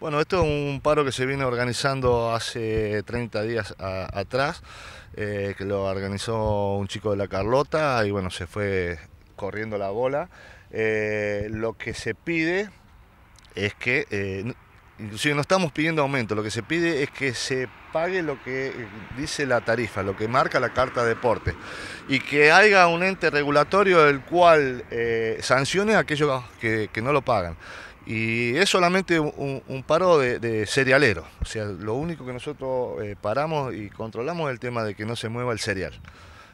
Bueno, esto es un paro que se viene organizando hace 30 días atrás, eh, que lo organizó un chico de la Carlota y bueno, se fue corriendo la bola. Eh, lo que se pide es que, eh, inclusive no estamos pidiendo aumento, lo que se pide es que se pague lo que dice la tarifa, lo que marca la Carta de Deporte, y que haya un ente regulatorio el cual sancione a aquellos que no lo pagan. Y es solamente un, paro de, cerealero, O sea, lo único que nosotros eh, paramos y controlamos es el tema de que no se mueva el cereal.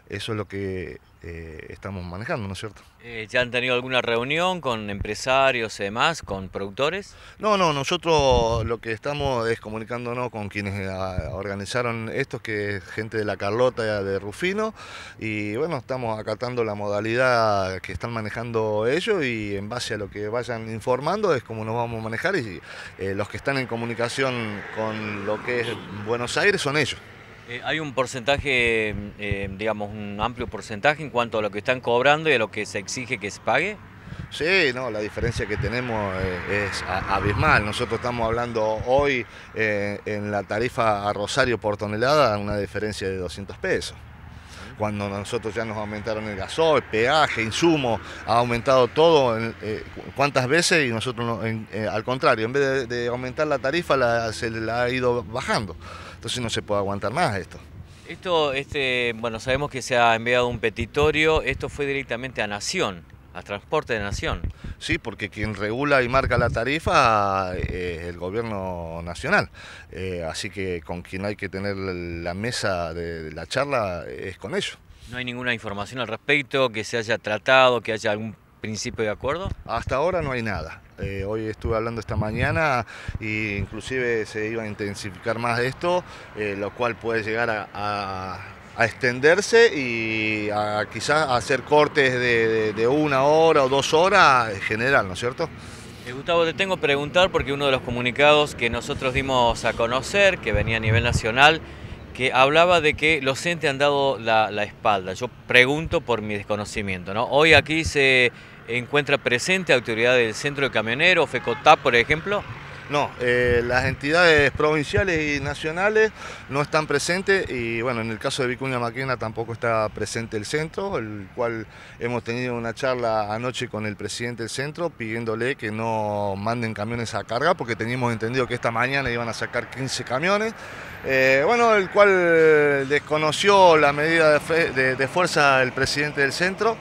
Eso es lo que eh, estamos manejando, ¿no es cierto? Eh, ¿Ya han tenido alguna reunión con empresarios y demás, con productores? No, no, nosotros lo que estamos es comunicándonos con quienes ah, organizaron esto, que es gente de la Carlota, de Rufino, y bueno, estamos acatando la modalidad que están manejando ellos y en base a lo que vayan informando es como nos vamos a manejar y eh, los que están en comunicación con lo que es Buenos Aires son ellos. Eh, hay un porcentaje, eh, digamos, un amplio porcentaje en cuanto a lo que están cobrando y a lo que se exige que se pague. Sí, no, la diferencia que tenemos eh, es abismal. Nosotros estamos hablando hoy en la tarifa a Rosario por tonelada una diferencia de 200 pesos. Cuando nosotros ya nos aumentaron el gasoil, peaje, insumo, ha aumentado todo, cuántas veces y nosotros al contrario, en vez de, aumentar la tarifa se la ha ido bajando. Entonces no se puede aguantar más esto. Esto, este, bueno, sabemos que se ha enviado un petitorio, esto fue directamente a Nación, a Transporte de Nación. Sí, porque quien regula y marca la tarifa eh, es el gobierno nacional. Eh, así que con quien hay que tener la mesa de la charla eh, es con ellos. ¿No hay ninguna información al respecto que se haya tratado, que haya algún principio de acuerdo? Hasta ahora no hay nada. Eh, hoy estuve hablando esta mañana e inclusive se iba a intensificar más esto, eh, lo cual puede llegar a, extenderse y quizás a hacer cortes de, una hora o dos horas en general, ¿no es cierto? Eh, Gustavo, te tengo que preguntar porque uno de los comunicados que nosotros dimos a conocer, que venía a nivel nacional, que hablaba de que los entes han dado la, espalda. Yo pregunto por mi desconocimiento. ¿no? Hoy aquí se encuentra presente autoridad del Centro de Camioneros, FECOTAP, por ejemplo. No, eh, las entidades provinciales y nacionales no están presentes y bueno, en el caso de Vicuña Maquena tampoco está presente el centro, el cual hemos tenido una charla anoche con el presidente del centro pidiéndole que no manden camiones a carga porque teníamos entendido que esta mañana iban a sacar 15 camiones eh, bueno, el cual desconoció la medida de, fuerza el presidente del centro.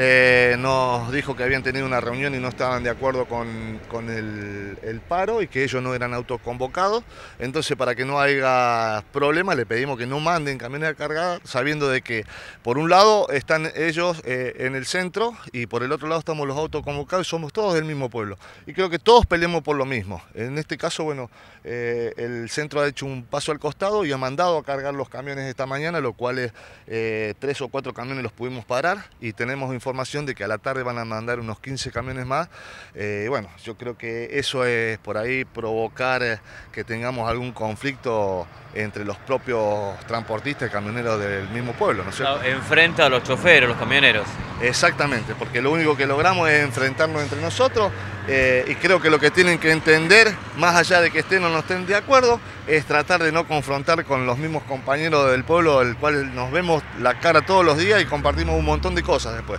Eh, nos dijo que habían tenido una reunión y no estaban de acuerdo con, el, paro y que ellos no eran autoconvocados. Entonces, para que no haya problemas, le pedimos que no manden camiones a cargar, sabiendo de que por un lado están ellos eh, en el centro y por el otro lado estamos los autoconvocados y somos todos del mismo pueblo. Y creo que todos peleemos por lo mismo. En este caso, bueno, el centro ha hecho un paso al y ha mandado a cargar los camiones esta mañana, lo cual es, eh, tres o cuatro camiones los pudimos parar y tenemos información de que a la tarde van a mandar unos 15 camiones más. Eh, bueno, yo creo que eso es por ahí provocar eh, que tengamos algún conflicto entre los propios transportistas y camioneros del mismo pueblo, ¿no Enfrenta a los choferes, los camioneros. Exactamente, porque lo único que logramos es enfrentarnos entre nosotros, eh, y creo que lo que tienen que entender, más allá de que estén o no estén de acuerdo, es tratar de no confrontar con los mismos compañeros del pueblo, el cual nos vemos la cara todos los días y compartimos un montón de cosas después.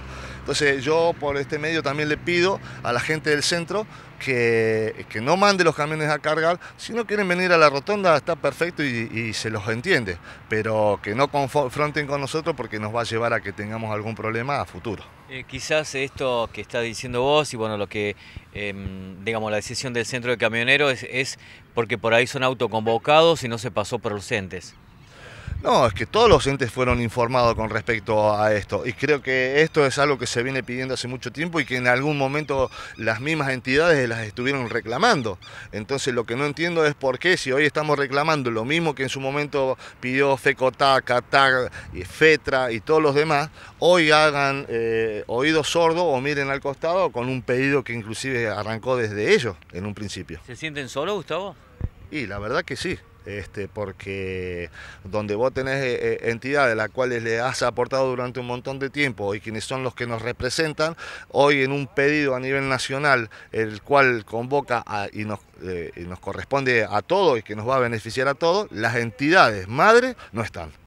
Entonces yo por este medio también le pido a la gente del centro que, que no mande los camiones a cargar, si no quieren venir a la rotonda está perfecto y, se los entiende, pero que no confronten con nosotros porque nos va a llevar a que tengamos algún problema a futuro. Eh, quizás esto que está diciendo vos y bueno, lo que, em, digamos, la decisión del centro de camioneros es, es porque por ahí son autoconvocados y no se pasó por los entes. No, es que todos los entes fueron informados con respecto a esto y creo que esto es algo que se viene pidiendo hace mucho tiempo y que en algún momento las mismas entidades las estuvieron reclamando. Entonces lo que no entiendo es por qué si hoy estamos reclamando lo mismo que en su momento pidió FECOTA, CATAC, FETRA y todos los demás, hoy hagan eh, oído sordo o miren al costado con un pedido que inclusive arrancó desde ellos en un principio. ¿Se sienten solos, Gustavo? Y la verdad que sí. Este, porque donde vos tenés eh, eh, entidades a las cuales le has aportado durante un montón de tiempo y quienes son los que nos representan, hoy en un pedido a nivel nacional, el cual convoca y, nos, eh, nos corresponde a todos y que nos va a beneficiar a todos, las entidades madre no están.